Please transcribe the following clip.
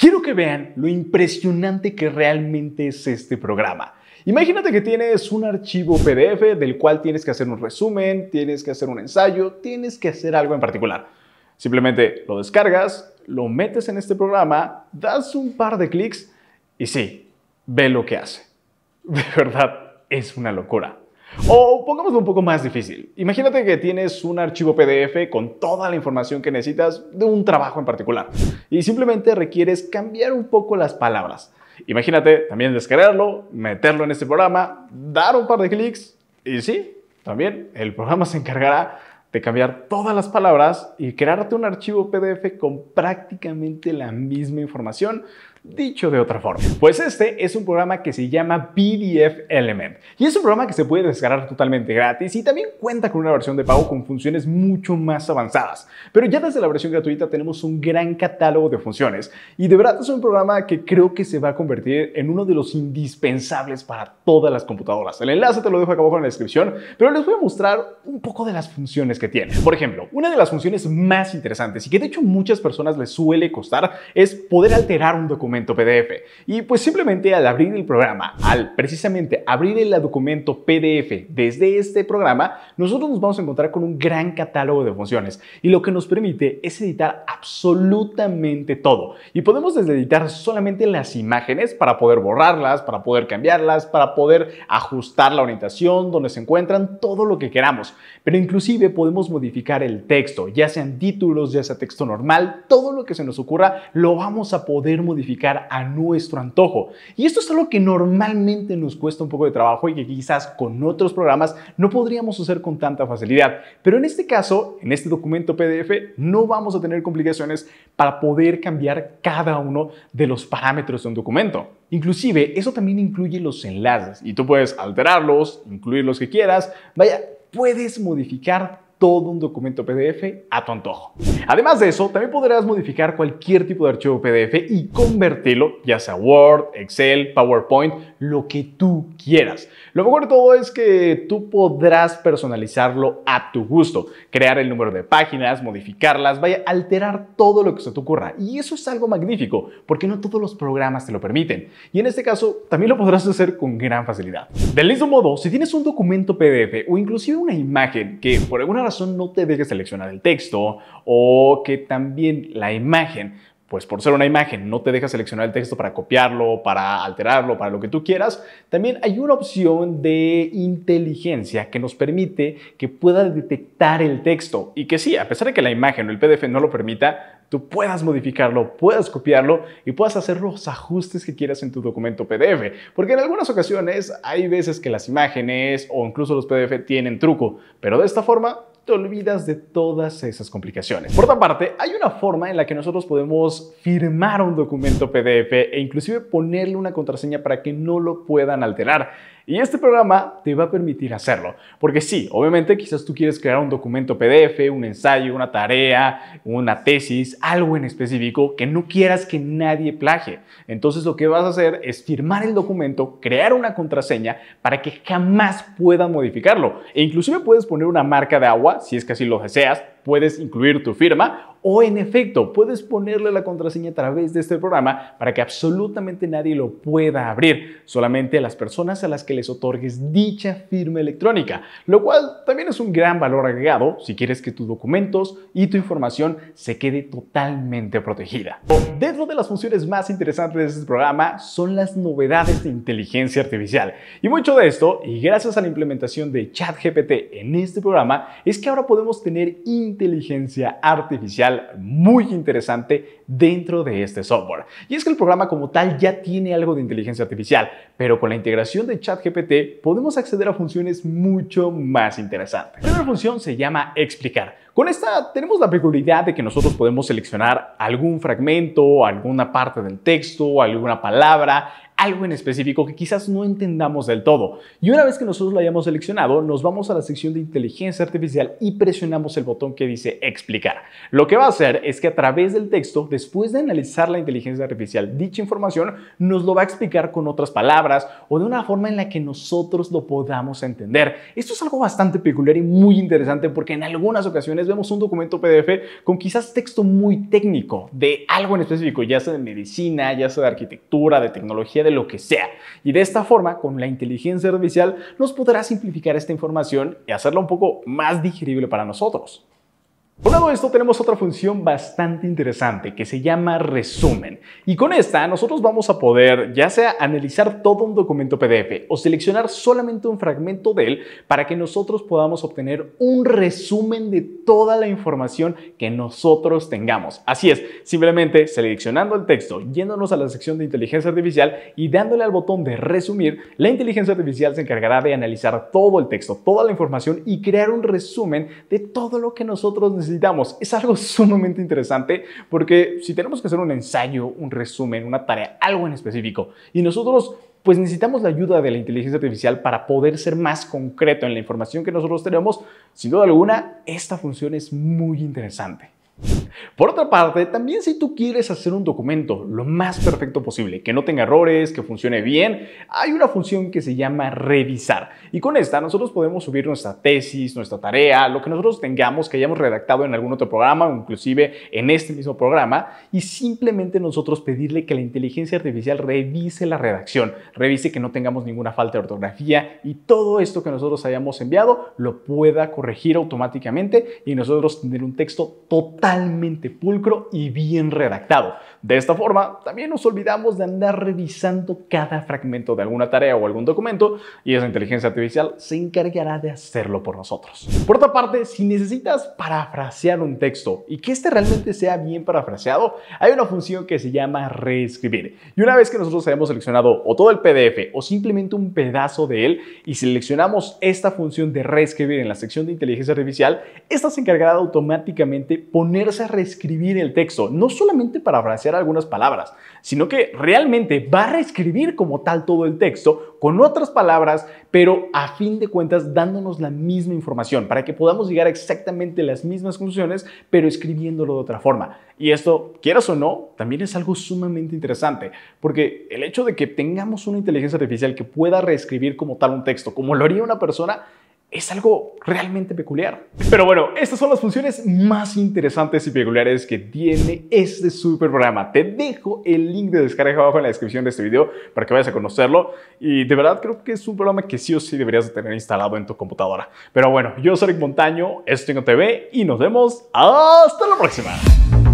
Quiero que vean lo impresionante que realmente es este programa. Imagínate que tienes un archivo PDF del cual tienes que hacer un resumen, tienes que hacer un ensayo, tienes que hacer algo en particular. Simplemente lo descargas, lo metes en este programa, das un par de clics y sí, ve lo que hace. De verdad, es una locura. O pongámoslo un poco más difícil. Imagínate que tienes un archivo PDF con toda la información que necesitas de un trabajo en particular y simplemente requieres cambiar un poco las palabras. Imagínate también descargarlo, meterlo en este programa, dar un par de clics y sí, también el programa se encargará de cambiar todas las palabras y crearte un archivo PDF con prácticamente la misma información Dicho de otra forma, pues este es un programa que se llama PDF Element y es un programa que se puede descargar totalmente gratis y también cuenta con una versión de pago con funciones mucho más avanzadas. Pero ya desde la versión gratuita tenemos un gran catálogo de funciones y de verdad es un programa que creo que se va a convertir en uno de los indispensables para todas las computadoras. El enlace te lo dejo acá abajo en la descripción, pero les voy a mostrar un poco de las funciones que tiene. Por ejemplo, una de las funciones más interesantes y que de hecho muchas personas les suele costar es poder alterar un documento documento PDF. Y pues simplemente al abrir el programa, al precisamente abrir el documento PDF desde este programa, nosotros nos vamos a encontrar con un gran catálogo de funciones y lo que nos permite es editar absolutamente todo. Y podemos desde editar solamente las imágenes para poder borrarlas, para poder cambiarlas, para poder ajustar la orientación, donde se encuentran, todo lo que queramos. Pero inclusive podemos modificar el texto, ya sean títulos, ya sea texto normal, todo lo que se nos ocurra lo vamos a poder modificar a nuestro antojo. Y esto es algo que normalmente nos cuesta un poco de trabajo y que quizás con otros programas no podríamos hacer con tanta facilidad. Pero en este caso, en este documento PDF, no vamos a tener complicaciones para poder cambiar cada uno de los parámetros de un documento. Inclusive, eso también incluye los enlaces y tú puedes alterarlos, incluir los que quieras. Vaya, puedes modificar todo un documento PDF a tu antojo. Además de eso, también podrás modificar cualquier tipo de archivo PDF y convertirlo, ya sea Word, Excel, PowerPoint lo que tú quieras. Lo mejor de todo es que tú podrás personalizarlo a tu gusto, crear el número de páginas, modificarlas, vaya, alterar todo lo que se te ocurra. Y eso es algo magnífico, porque no todos los programas te lo permiten. Y en este caso, también lo podrás hacer con gran facilidad. Del mismo modo, si tienes un documento PDF o inclusive una imagen que por alguna razón no te deje seleccionar el texto o que también la imagen pues por ser una imagen no te deja seleccionar el texto para copiarlo, para alterarlo, para lo que tú quieras, también hay una opción de inteligencia que nos permite que pueda detectar el texto y que sí, a pesar de que la imagen o el PDF no lo permita, tú puedas modificarlo, puedas copiarlo y puedas hacer los ajustes que quieras en tu documento PDF. Porque en algunas ocasiones hay veces que las imágenes o incluso los PDF tienen truco, pero de esta forma olvidas de todas esas complicaciones. Por otra parte, hay una forma en la que nosotros podemos firmar un documento PDF e inclusive ponerle una contraseña para que no lo puedan alterar. Y este programa te va a permitir hacerlo. Porque sí, obviamente quizás tú quieres crear un documento PDF, un ensayo, una tarea, una tesis, algo en específico que no quieras que nadie plaje. Entonces lo que vas a hacer es firmar el documento, crear una contraseña para que jamás puedan modificarlo. E inclusive puedes poner una marca de agua, si es que así lo deseas, puedes incluir tu firma o en efecto puedes ponerle la contraseña a través de este programa para que absolutamente nadie lo pueda abrir, solamente a las personas a las que les otorgues dicha firma electrónica, lo cual también es un gran valor agregado si quieres que tus documentos y tu información se quede totalmente protegida. Dentro de las funciones más interesantes de este programa son las novedades de inteligencia artificial y mucho de esto, y gracias a la implementación de ChatGPT en este programa, es que ahora podemos tener inteligencia artificial muy interesante dentro de este software. Y es que el programa como tal ya tiene algo de inteligencia artificial, pero con la integración de ChatGPT podemos acceder a funciones mucho más interesantes. La primera función se llama explicar con esta tenemos la peculiaridad de que nosotros podemos seleccionar algún fragmento, alguna parte del texto, alguna palabra, algo en específico que quizás no entendamos del todo. Y una vez que nosotros lo hayamos seleccionado, nos vamos a la sección de inteligencia artificial y presionamos el botón que dice explicar. Lo que va a hacer es que a través del texto, después de analizar la inteligencia artificial, dicha información nos lo va a explicar con otras palabras o de una forma en la que nosotros lo podamos entender. Esto es algo bastante peculiar y muy interesante porque en algunas ocasiones vemos un documento PDF con quizás texto muy técnico de algo en específico, ya sea de medicina, ya sea de arquitectura, de tecnología, de lo que sea. Y de esta forma, con la inteligencia artificial, nos podrá simplificar esta información y hacerla un poco más digerible para nosotros. Por lado de esto tenemos otra función bastante interesante que se llama resumen y con esta nosotros vamos a poder ya sea analizar todo un documento PDF o seleccionar solamente un fragmento de él para que nosotros podamos obtener un resumen de toda la información que nosotros tengamos. Así es, simplemente seleccionando el texto, yéndonos a la sección de inteligencia artificial y dándole al botón de resumir, la inteligencia artificial se encargará de analizar todo el texto, toda la información y crear un resumen de todo lo que nosotros necesitamos es algo sumamente interesante porque si tenemos que hacer un ensayo, un resumen, una tarea, algo en específico, y nosotros pues necesitamos la ayuda de la inteligencia artificial para poder ser más concreto en la información que nosotros tenemos, sin duda alguna, esta función es muy interesante. Por otra parte, también si tú quieres hacer un documento lo más perfecto posible, que no tenga errores, que funcione bien, hay una función que se llama revisar. Y con esta nosotros podemos subir nuestra tesis, nuestra tarea, lo que nosotros tengamos que hayamos redactado en algún otro programa o inclusive en este mismo programa y simplemente nosotros pedirle que la inteligencia artificial revise la redacción, revise que no tengamos ninguna falta de ortografía y todo esto que nosotros hayamos enviado lo pueda corregir automáticamente y nosotros tener un texto totalmente pulcro y bien redactado. De esta forma, también nos olvidamos de andar revisando cada fragmento de alguna tarea o algún documento y esa inteligencia artificial se encargará de hacerlo por nosotros. Por otra parte, si necesitas parafrasear un texto y que este realmente sea bien parafraseado, hay una función que se llama reescribir. Y una vez que nosotros hayamos seleccionado o todo el PDF o simplemente un pedazo de él y seleccionamos esta función de reescribir en la sección de inteligencia artificial, esta se encargará de automáticamente ponerse a reescribir el texto, no solamente para frasear algunas palabras, sino que realmente va a reescribir como tal todo el texto con otras palabras, pero a fin de cuentas dándonos la misma información para que podamos llegar a exactamente las mismas conclusiones, pero escribiéndolo de otra forma. Y esto, quieras o no, también es algo sumamente interesante, porque el hecho de que tengamos una inteligencia artificial que pueda reescribir como tal un texto, como lo haría una persona, es algo realmente peculiar. Pero bueno, estas son las funciones más interesantes y peculiares que tiene este super programa. Te dejo el link de descarga abajo en la descripción de este video para que vayas a conocerlo. Y de verdad creo que es un programa que sí o sí deberías tener instalado en tu computadora. Pero bueno, yo soy Eric Montaño, esto es Tengo TV y nos vemos hasta la próxima.